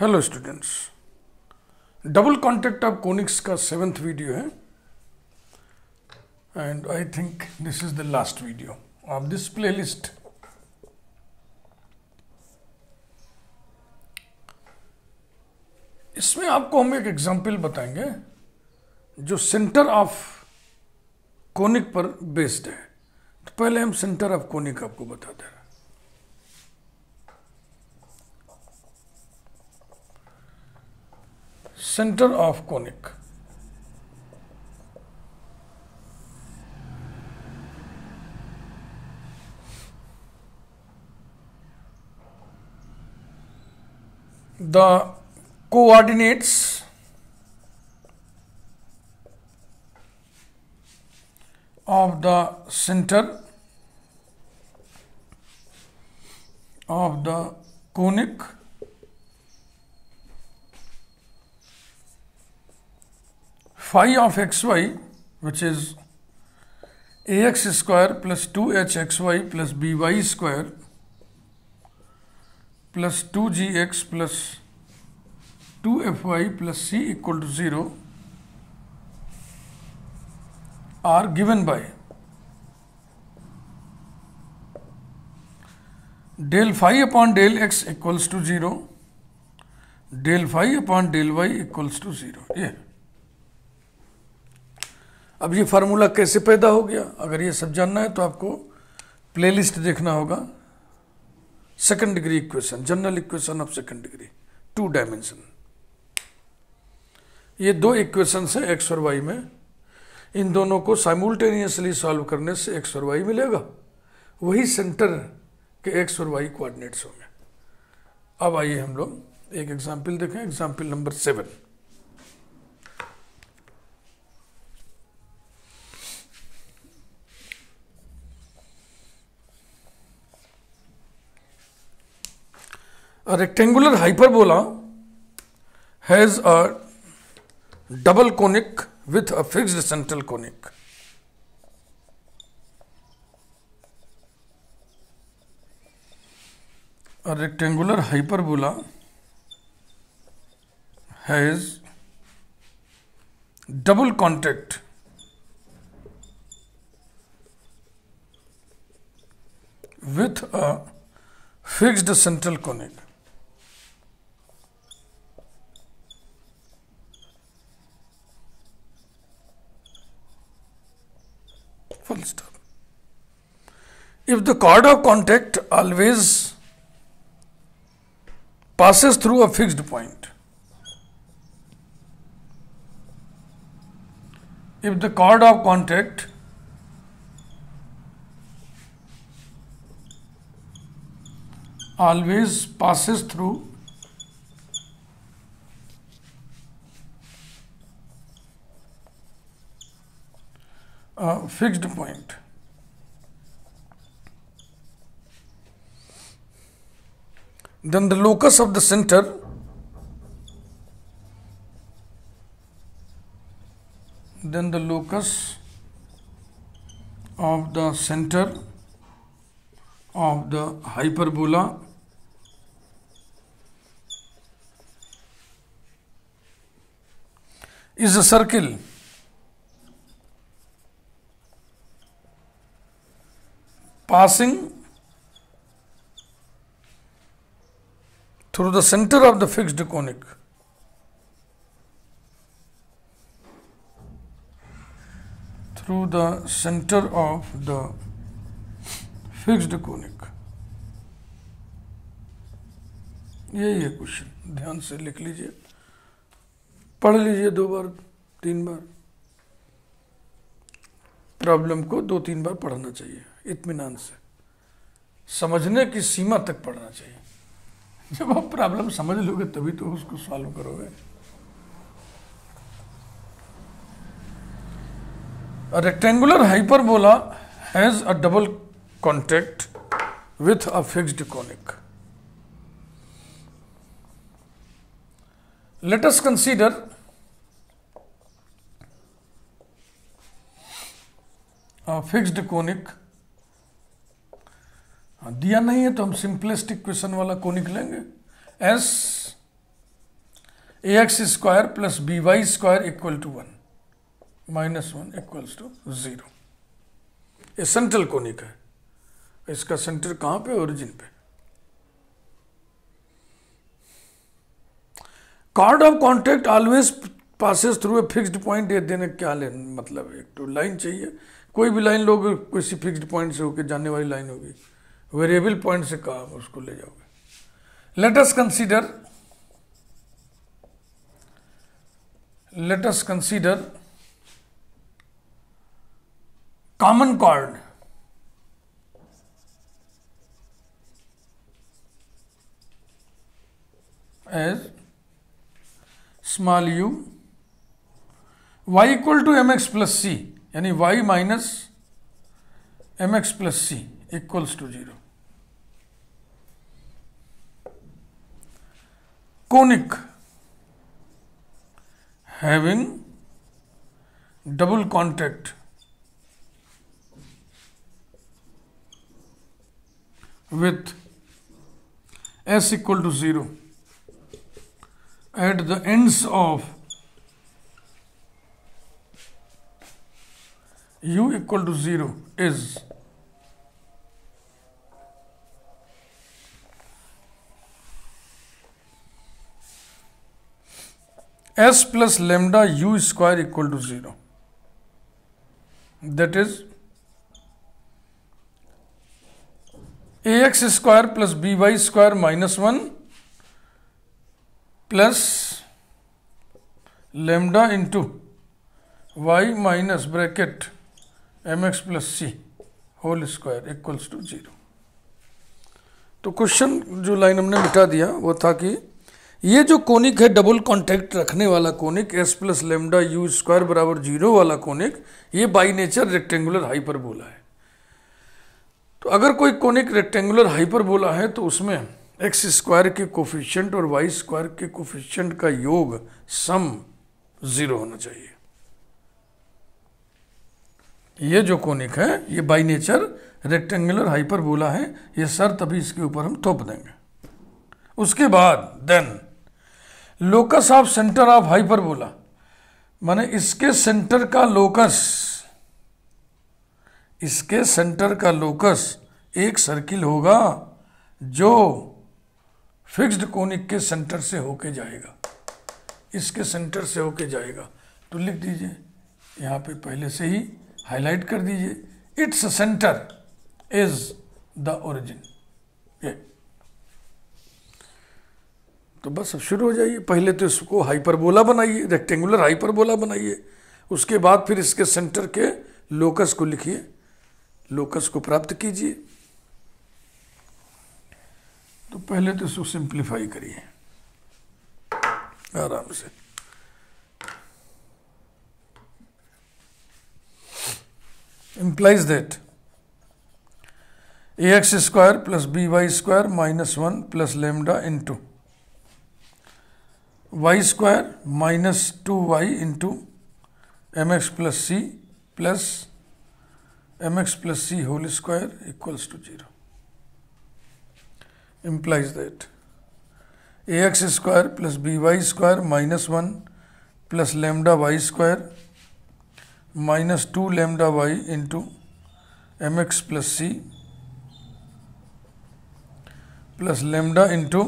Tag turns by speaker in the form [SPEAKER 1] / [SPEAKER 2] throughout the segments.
[SPEAKER 1] Hello students double contact of conics का seventh video है and I think this is the last video of this playlist इसमें आपको हम एक example बताएंगे जो सेंटर ऑफ कोनिक पर बेस्ड है तो पहले हम सेंटर ऑफ कोनिक आपको बताते हैं center of conic. The coordinates of the center of the conic phi of xy which is ax square plus 2hxy plus by square plus 2gx plus 2fy plus c equal to 0 are given by del phi upon del x equals to 0 del phi upon del y equals to 0 yeah अब ये formula कैसे पैदा हो गया अगर ये सब जानना है तो आपको प्लेलिस्ट देखना होगा second degree equation general equation of second degree two dimension ये दो इक्वेशन है एक्स और वाई में इन दोनों को साइमुलटेनियसली सॉल्व करने से एक्स और वाई मिलेगा वही सेंटर के एक्स और वाई कोऑर्डिनेट्स होंगे अब आइए हम लोग एक एग्जाम्पल देखें example number seven A rectangular hyperbola has a double conic with a fixed central conic. A rectangular hyperbola has double contact with a fixed central conic. If the chord of contact always passes through a fixed point, if the chord of contact always passes through a fixed point Then the locus of the center then the locus of the center of the hyperbola is a circle passing through the center of the fixed conic. through the center of the fixed conic यही है question ध्यान से लिख लीजिए पढ़ लीजिए दो बार तीन बार प्रॉब्लम को दो तीन बार पढ़ना चाहिए इतमान से समझने की सीमा तक पढ़ना चाहिए जब आप प्रॉब्लम समझ लोगे तभी तो उसको सॉल्व करोगे rectangular hyperbola has a double contact with a fixed conic let us consider fixed conic हाँ दिया नहीं है तो हम सिंपलिस्टिक इक्वेशन वाला को निकलेंगे S a x square plus b y square equal to one minus one equals to zero ये सेंट्रल कोनिक है इसका सेंटर कहाँ पे ओरिजिन पे chord of contact always passes through a fixed point ये देने क्या ले मतलब एक तो लाइन चाहिए कोई भी लाइन लोग किसी फिक्स्ड पॉइंट से होकर जाने वाली लाइन होगी वेरिएबल पॉइंट से कहा उसको ले जाओगे let's consider let's consider common chord as small u y equal to m x plus c यानी y minus m x plus c equals to 0. Conic having double contact with s equal to 0 at the ends of u equal to 0 is S plus lambda u square equal to zero that is a x square plus b y square minus one plus lambda into y minus bracket m x plus c whole square equals to zero तो question जो line हमने मिटा दिया वो था कि ये जो कोनिक है डबल कॉन्टैक्ट रखने वाला conic S plus lambda u square बराबर जीरो वाला कोनिक ये बाई नेचर रेक्टेंगुलर बोला है तो अगर कोई कोनिक रेक्टेंगुलर बोला है तो उसमें एक्स स्क्वायर के कोफिशियंट और वाई स्क्वायर के कोफिशियंट का योग सम जीरो होना चाहिए ये जो कोनिक है ये बाई नेचर रेक्टेंगुलर बोला है ये सर तभी इसके ऊपर हम थोप देंगे उसके बाद then locus of centre of hyperbola माने इसके सेंटर का लोकस इसके सेंटर का लोकस एक सर्किल होगा जो फिक्स्ड कोनिक के सेंटर से होके जाएगा इसके सेंटर से होके जाएगा तो लिख दीजिए यहाँ पे पहले से ही हाईलाइट कर दीजिए its centre is the origin ये तो बस अब शुरू हो जाइए पहले तो इसको हाइपरबोला बनाइए रेक्टेंगुलर हाइपरबोला बनाइए उसके बाद फिर इसके सेंटर के लोकस को लिखिए लोकस को प्राप्त कीजिए तो पहले तो इसको सिंप्लीफाई करिए आराम से implies that a x square plus b y square minus one plus lambda into y square minus 2y into mx plus c plus mx plus c whole square equals to 0 implies that ax square plus by square minus 1 plus lambda y square minus 2 lambda y into mx plus c plus lambda into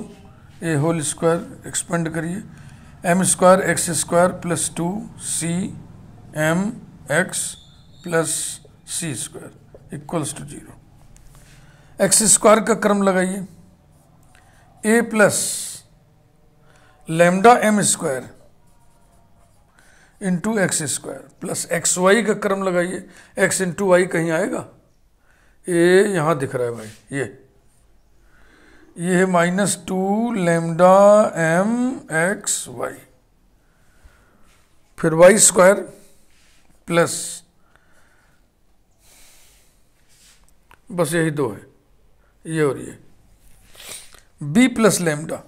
[SPEAKER 1] a whole square expand करिए m square x square plus two c m x plus c square equals to zero x square का क्रम लगाइए a plus lambda M square into x square plus x Y का क्रम लगाइए x into Y कहीं आएगा ए यहाँ दिख रहा है भाई ये ये है minus two lambda M X Y फिर वाई स्क्वायर प्लस बस यही दो है ये और ये B plus lambda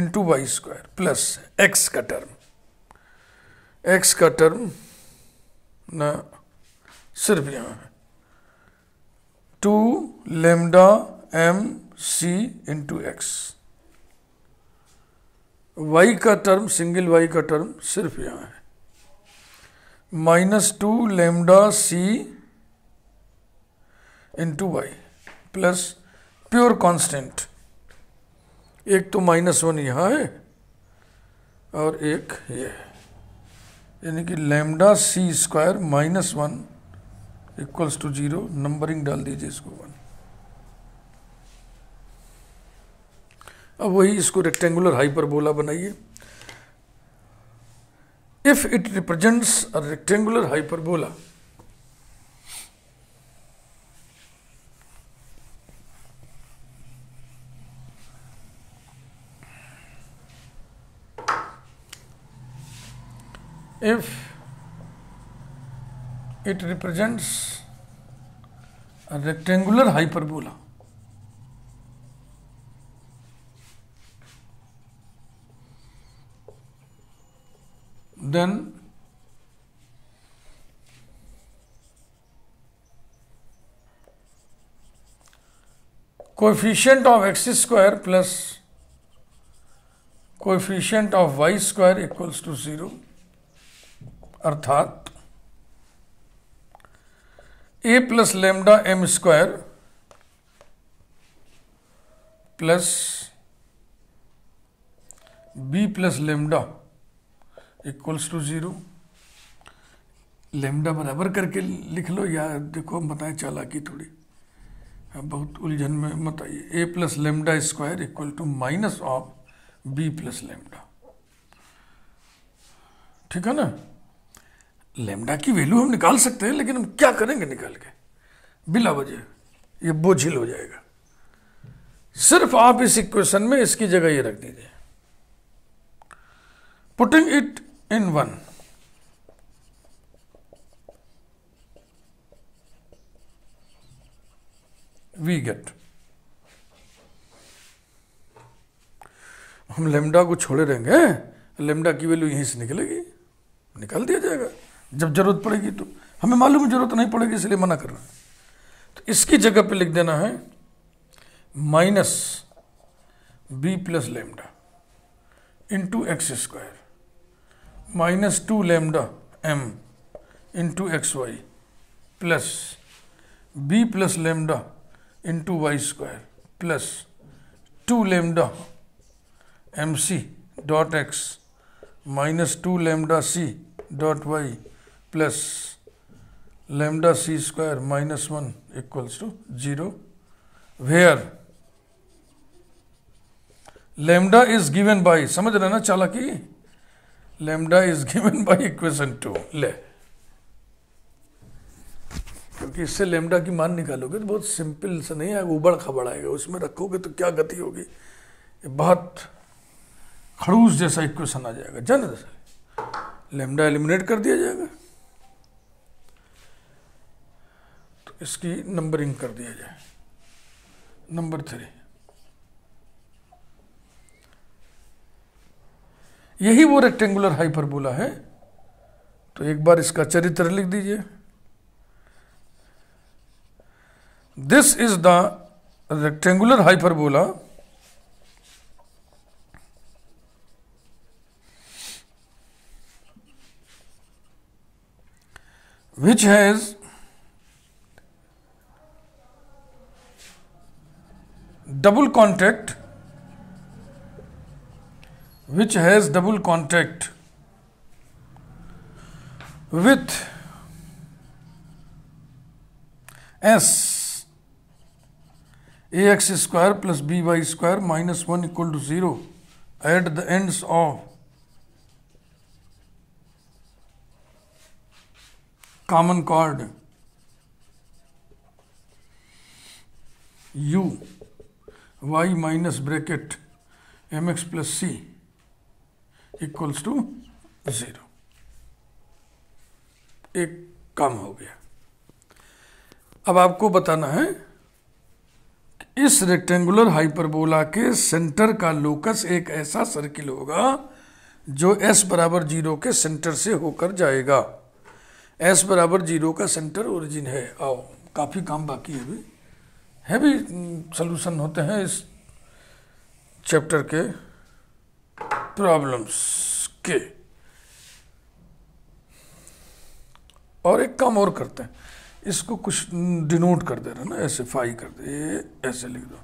[SPEAKER 1] into Y square plus X का टर्म एक्स का टर्म ना सिर्फ यहाँ है two lambda M C into X Y का टर्म सिंगल वाई का टर्म सिर्फ यहां है minus two lambda C into Y plus pure constant एक तो माइनस वन यहां है और एक ये है यानी कि lambda C square minus one equals to zero numbering डाल दीजिए इसको वन अब वही इसको रेक्टेंगुलर हाइपरबोला बनाइए if it represents a rectangular hyperbola if it represents a rectangular hyperbola then coefficient of x square plus coefficient of y square equals to 0 अर्थात a plus lambda M square plus B plus lambda equals to zero lambda बराबर करके लिख लो या देखो हम बताएं चालाकी थोड़ी अब बहुत उलझन में मत आइए A plus lambda square equal to minus of B plus lambda ठीक है ना लेमडा की वैल्यू हम निकाल सकते हैं लेकिन हम क्या करेंगे निकाल के बिला वजह ये बोझिल हो जाएगा सिर्फ आप इस इक्वेशन में इसकी जगह ये रख दीजिए putting it in one we get हम लेमडा को छोड़े रहेंगे लेमडा की वैल्यू यहीं से निकलेगी निकाल दिया जाएगा जब जरूरत पड़ेगी तो हमें मालूम जरूरत नहीं पड़ेगी इसलिए मना कर रहा है तो इसकी जगह पे लिख देना है minus B plus lambda into x square minus two lambda M into X Y plus B plus lambda into Y square plus two lambda M C dot X minus two lambda C dot Y plus lambda C square minus one equals to zero where lambda is given by समझ रहे ना चालाकी lambda is given by equation two ले क्योंकि इससे lambda की मान निकालोगे तो बहुत सिंपल से नहीं आएगा उबड़ खबड़ आएगा उसमें रखोगे तो क्या गति होगी बहुत खड़ूस जैसा इक्वेशन आ जाएगा जन जैसा लेमडा एलिमिनेट कर दिया जाएगा तो इसकी नंबरिंग कर दिया जाए नंबर थ्री यही वो रेक्टेंगुलर हाइपरबोला है तो एक बार इसका चरित्र लिख दीजिए this is the rectangular hyperbola which has double contact which has double contact with S ax square plus by square minus 1 equal to 0 at the ends of common chord u y minus bracket mx plus c equals to zero एक काम हो गया अब आपको बताना है इस rectangular hyperbola के सेंटर का लोकस एक ऐसा सर्किल होगा जो s बराबर जीरो के सेंटर से होकर जाएगा s बराबर जीरो का सेंटर ओरिजिन है आओ काफ़ी काम बाकी है भी है भी सोल्यूशन होते हैं इस चैप्टर के प्रॉब्लम्स के और एक काम और करते हैं इसको कुछ डिनोट कर दे रहे ना ऐसे फाइव कर दे ऐसे लिख दो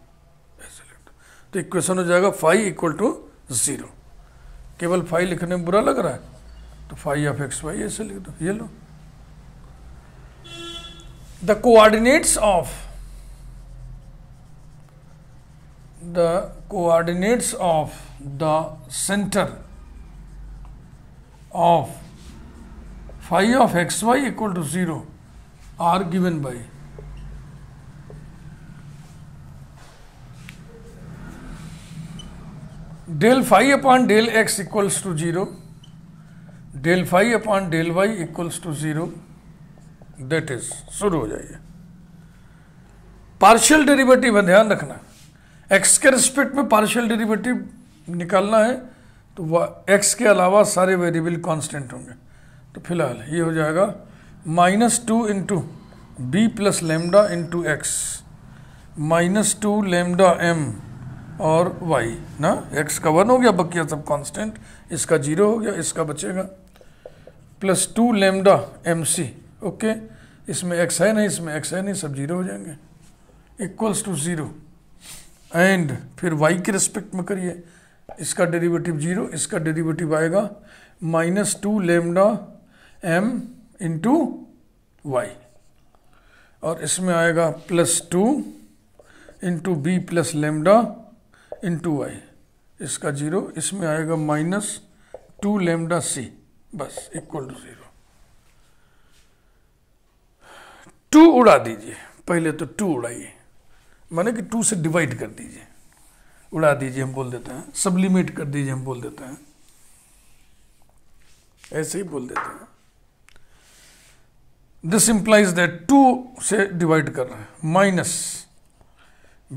[SPEAKER 1] ऐसे लिख दो तो इक्वेशन हो जाएगा फाइव इक्वल टू ज़ीरो केवल फाइव लिखने में बुरा लग रहा है तो फाइव ऑफ एक्स वाई ऐसे लिख दो ये लो the coordinates of the coordinates of the center of phi of xy equal to 0 are given by del phi upon del x equals to 0 del phi upon del y equals to 0 that is शुरू हो जाइए partial derivative है ध्यान रखना x के respect में partial derivative निकालना है तो वह एक्स के अलावा सारे वेरिएबल कांस्टेंट होंगे तो फिलहाल ये हो जाएगा minus two into B plus lambda into X minus two lambda M और वाई ना एक्स का वन हो गया बकिया सब कांस्टेंट इसका जीरो हो गया इसका बचेगा plus two lambda M C okay इसमें एक्स है नहीं इसमें एक्स है नहीं सब जीरो हो जाएंगे इक्वल्स टू ज़ीरो एंड फिर वाई के रिस्पेक्ट में करिए इसका डेरिवेटिव जीरो इसका डेरिवेटिव आएगा minus two lambda M into Y और इसमें आएगा plus two into B plus lambda into Y इसका जीरो इसमें आएगा माइनस टू लेमडा सी बस इक्वल टू जीरो टू उड़ा दीजिए पहले तो टू उड़ाइए माने कि टू से डिवाइड कर दीजिए उड़ा दीजिए हम बोल देते हैं सबलिमिट कर दीजिए हम बोल देते हैं ऐसे ही बोल देते हैं दिस इंप्लाइज दैट टू से डिवाइड कर रहे हैं minus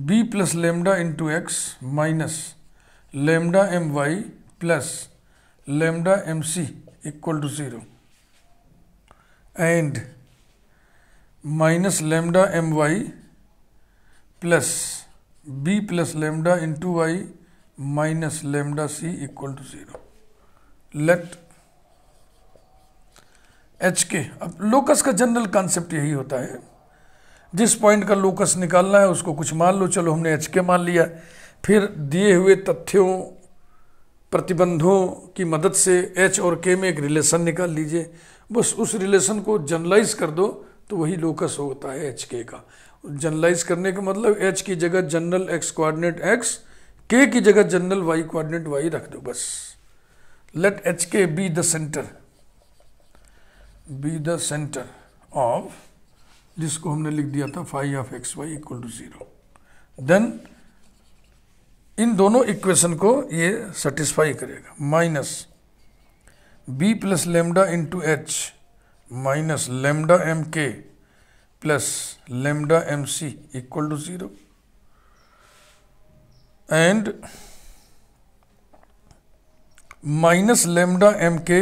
[SPEAKER 1] B plus lambda into X minus lambda M Y plus lambda M C equal to zero and minus lambda M Y plus B plus lambda into Y minus lambda C equal to zero let H K अब locus का general concept यही होता है जिस point का locus निकालना है उसको कुछ मान लो चलो हमने एच के मान लिया फिर दिए हुए तथ्यों प्रतिबंधों की मदद से एच और के में एक रिलेशन निकाल लीजिए बस उस रिलेशन को जनरलाइज कर दो तो वही लोकस होता है एच के का जनरलाइज करने का मतलब एच की जगह जनरल एक्स कोऑर्डिनेट एक्स के की जगह जनरल वाई कोऑर्डिनेट वाई रख दो बस let H K be the centre be the centre of जिसको हमने लिख दिया था five of X Y equal to zero then इन दोनों इक्वेशन को ये सेटिस्फाई करेगा minus B plus lambda into H minus lambda M K plus lambda mc equal to 0 and minus lambda mk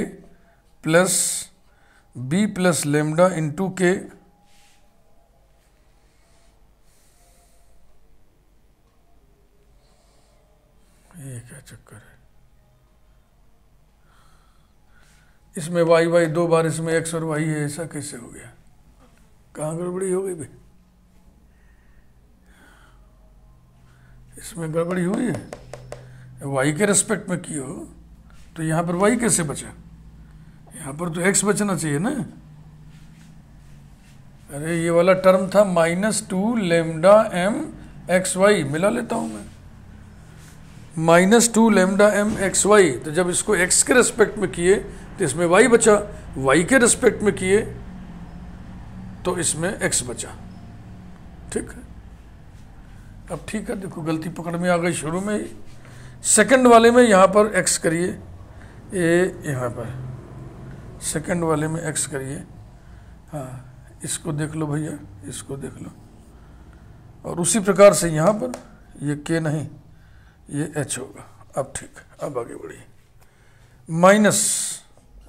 [SPEAKER 1] plus b plus lambda into k ये क्या चक्कर है इसमें वाई वाई दो बार इसमें एक्स और वाई है ऐसा कैसे हो गया कहाँ गड़बड़ी हो गई भाई इसमें गड़बड़ी हुई है वाई के रेस्पेक्ट में की हो तो यहाँ पर वाई कैसे बचा यहाँ पर तो एक्स बचना चाहिए ना अरे ये वाला टर्म था minus two lambda M X Y मिला लेता हूँ मैं minus two lambda M X Y तो जब इसको एक्स के रेस्पेक्ट में किए तो इसमें वाई बचा वाई के रेस्पेक्ट में किए तो इसमें एक्स बचा ठीक है अब ठीक है देखो गलती पकड़ में आ गई शुरू में ही सेकेंड वाले में यहाँ पर एक्स करिए ए यहाँ पर सेकेंड वाले में एक्स करिए हाँ इसको देख लो भैया इसको देख लो और उसी प्रकार से यहाँ पर ये के नहीं ये एच होगा अब ठीक अब आगे बढ़िए minus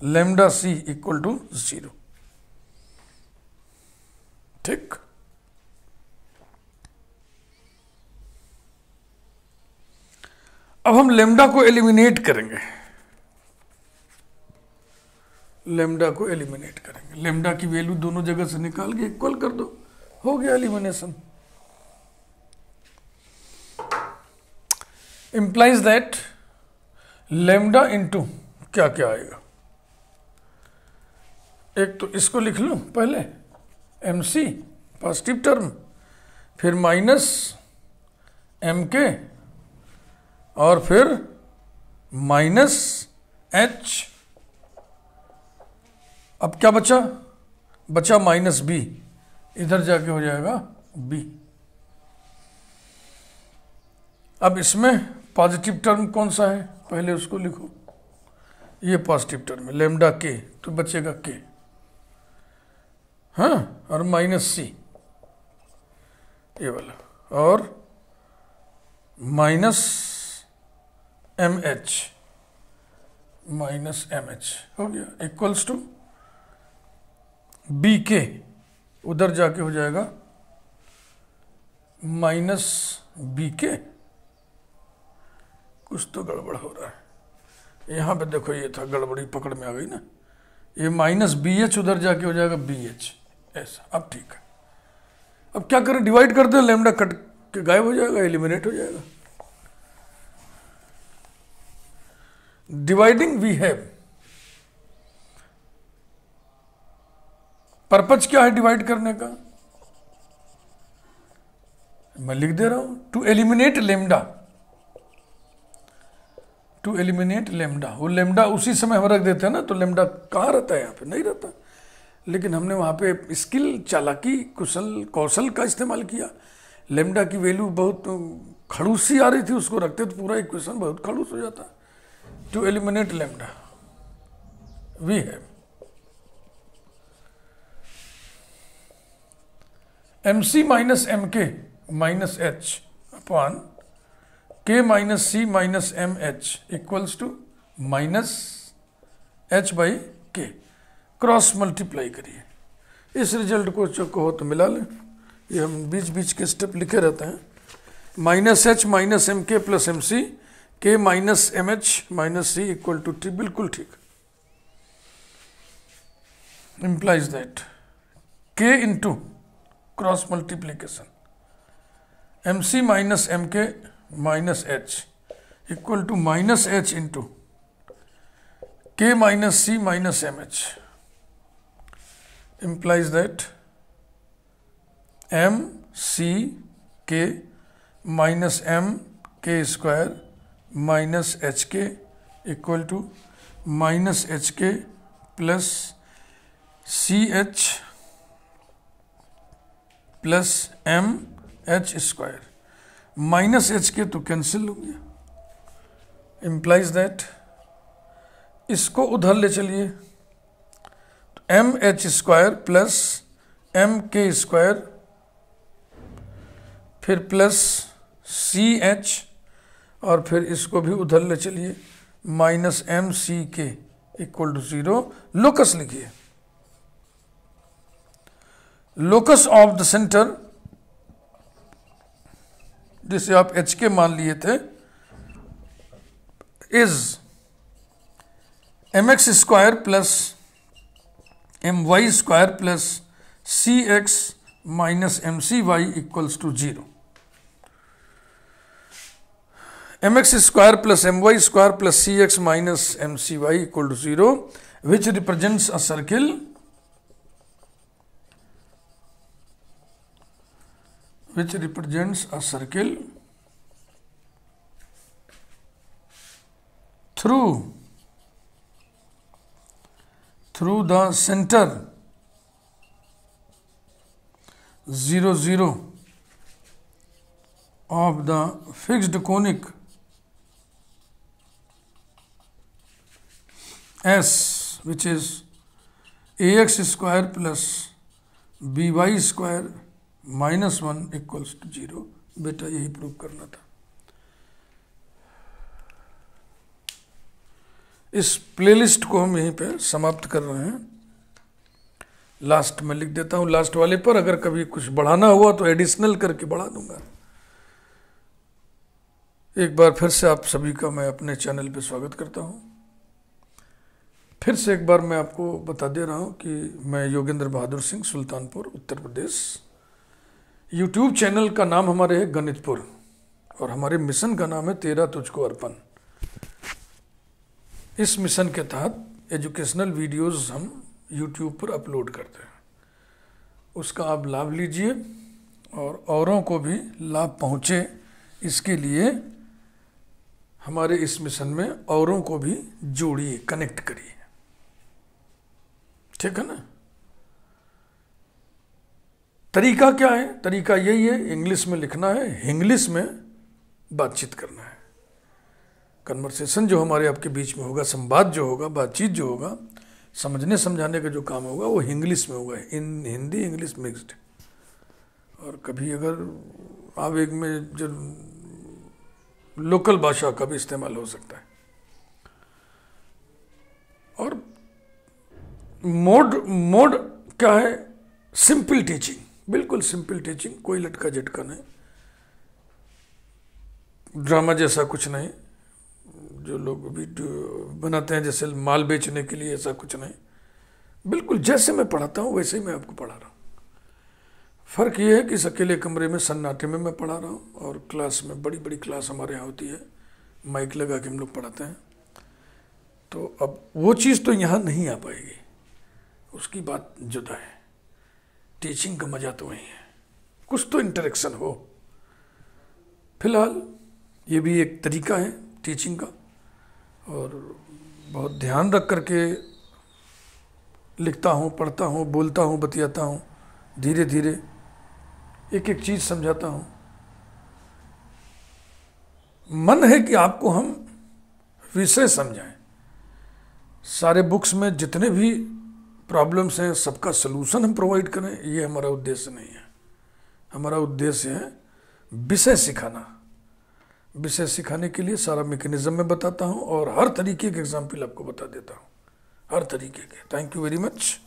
[SPEAKER 1] lambda C equal to zero thick. अब हम लेमडा को एलिमिनेट करेंगे लेमडा को एलिमिनेट करेंगे लेमडा की वैल्यू दोनों जगह से निकाल के इक्वल कर दो हो गया elimination implies that lambda into क्या क्या आएगा एक तो इसको लिख लो पहले एम सी पॉजिटिव टर्म फिर माइनस एम के और फिर माइनस एच अब क्या बचा बचा माइनस बी इधर जाके हो जाएगा बी अब इसमें पॉजिटिव टर्म कौन सा है पहले उसको लिखो ये पॉजिटिव टर्म है लेमडा के तो बचेगा के हाँ और माइनस सी ये वाला और minus M H minus M H हो गया इक्वल्स टू बी के उधर जाके हो जाएगा माइनस बी के कुछ तो गड़बड़ हो रहा है यहाँ पे देखो ये था गड़बड़ी पकड़ में आ गई ना ये माइनस बी एच उधर जाके हो जाएगा बी एच ऐसा अब ठीक है अब क्या करें डिवाइड कर दें लेमडा कट के गायब हो जाएगा एलिमिनेट हो जाएगा डिवाइडिंग वी हैव पर्पज क्या है डिवाइड करने का मैं लिख दे रहा हूं to eliminate lambda to eliminate lambda वो लेमडा उसी समय हम रख देते हैं ना तो लेमडा कहां रहता है यहां पे नहीं रहता लेकिन हमने वहाँ पे स्किल चालाकी कुशल कौशल का इस्तेमाल किया लेमडा की वैल्यू बहुत खड़ूसी आ रही थी उसको रखते तो पूरा इक्वेशन बहुत खड़ूस हो जाता टू एलिमिनेट लेमडा वी है M C minus M K minus H upon K minus C minus M H equals to minus H by K cross multiply करिए इस रिजल्ट को कहो तो मिला लें ये हम बीच बीच के स्टेप लिखे रहते हैं minus H minus M K plus M C K minus M H minus C equal to T बिल्कुल ठीक that K implies cross k M C minus M K minus H equal to minus H into K minus C minus M H implies that M C K minus M K square minus H K equal to minus H K plus C H plus M H square minus H K तो cancel हो गया implies that इसको उधर ले चलिए M H square plus M K square फिर plus C H और फिर इसको भी उधर ले चलिए minus M C K equal to zero locus लिखिए लोकस ऑफ द सेंटर जिसे आप एच के मान लिए थे is M X square plus my square plus cx minus mcy equals to 0. mx square plus my square plus cx minus mcy equal to 0 which represents a circle which represents a circle through through the center 0 0 of the fixed conic S which is ax square plus by square minus one equals to zero बेटा यही prove करना था इस playlist को हम यहीं पर समाप्त कर रहे हैं लास्ट में लिख देता हूं लास्ट वाले पर अगर कभी कुछ बढ़ाना हुआ तो एडिशनल करके बढ़ा दूंगा एक बार फिर से आप सभी का मैं अपने चैनल पे स्वागत करता हूं फिर से एक बार मैं आपको बता दे रहा हूं कि मैं योगेंद्र बहादुर सिंह सुल्तानपुर उत्तर प्रदेश यूट्यूब चैनल का नाम हमारे है गणितपुर और हमारे मिशन का नाम है तेरा तुझको अर्पण इस मिशन के तहत एजुकेशनल वीडियोस हम यूट्यूब पर अपलोड करते हैं उसका आप लाभ लीजिए और औरों को भी लाभ पहुँचे इसके लिए हमारे इस मिशन में औरों को भी जोड़िए कनेक्ट करिए ठीक है ना तरीका क्या है तरीका यही है इंग्लिश में लिखना है इंग्लिश में बातचीत करना है कन्वर्सेशन जो हमारे आपके बीच में होगा संवाद जो होगा बातचीत जो होगा समझने समझाने का जो काम होगा वो इंग्लिश में होगा इन हिंदी इंग्लिश मिक्स्ड और कभी अगर आवेग में जो लोकल भाषा का भी इस्तेमाल हो सकता है और मोड मोड क्या है सिंपल टीचिंग बिल्कुल सिंपल टीचिंग कोई लटका झटका नहीं ड्रामा जैसा कुछ नहीं जो लोग अभी तो बनाते हैं जैसे माल बेचने के लिए ऐसा कुछ नहीं बिल्कुल जैसे मैं पढ़ाता हूँ वैसे ही मैं आपको पढ़ा रहा हूँ फ़र्क ये है कि इस अकेले कमरे में सन्नाटे में मैं पढ़ा रहा हूँ और क्लास में बड़ी बड़ी क्लास हमारे यहाँ होती है माइक लगा के हम लोग पढ़ाते हैं तो अब वो चीज़ तो यहाँ नहीं आ पाएगी उसकी बात जुदा है टीचिंग का मज़ा तो वही है कुछ तो इंटरेक्शन हो फिलहाल ये भी एक तरीका है टीचिंग का और बहुत ध्यान रख कर के लिखता हूँ पढ़ता हूँ बोलता हूँ बतियाता हूँ धीरे धीरे एक एक चीज़ समझाता हूँ मन है कि आपको हम विषय समझाएं सारे बुक्स में जितने भी प्रॉब्लम्स हैं सबका सलूशन हम प्रोवाइड करें ये हमारा उद्देश्य नहीं है हमारा उद्देश्य है विषय सिखाना विषय सिखाने के लिए सारा मेकेनिज्म में बताता हूँ और हर तरीके के एग्जाम्पल आपको बता देता हूँ हर तरीके के थैंक यू वेरी मच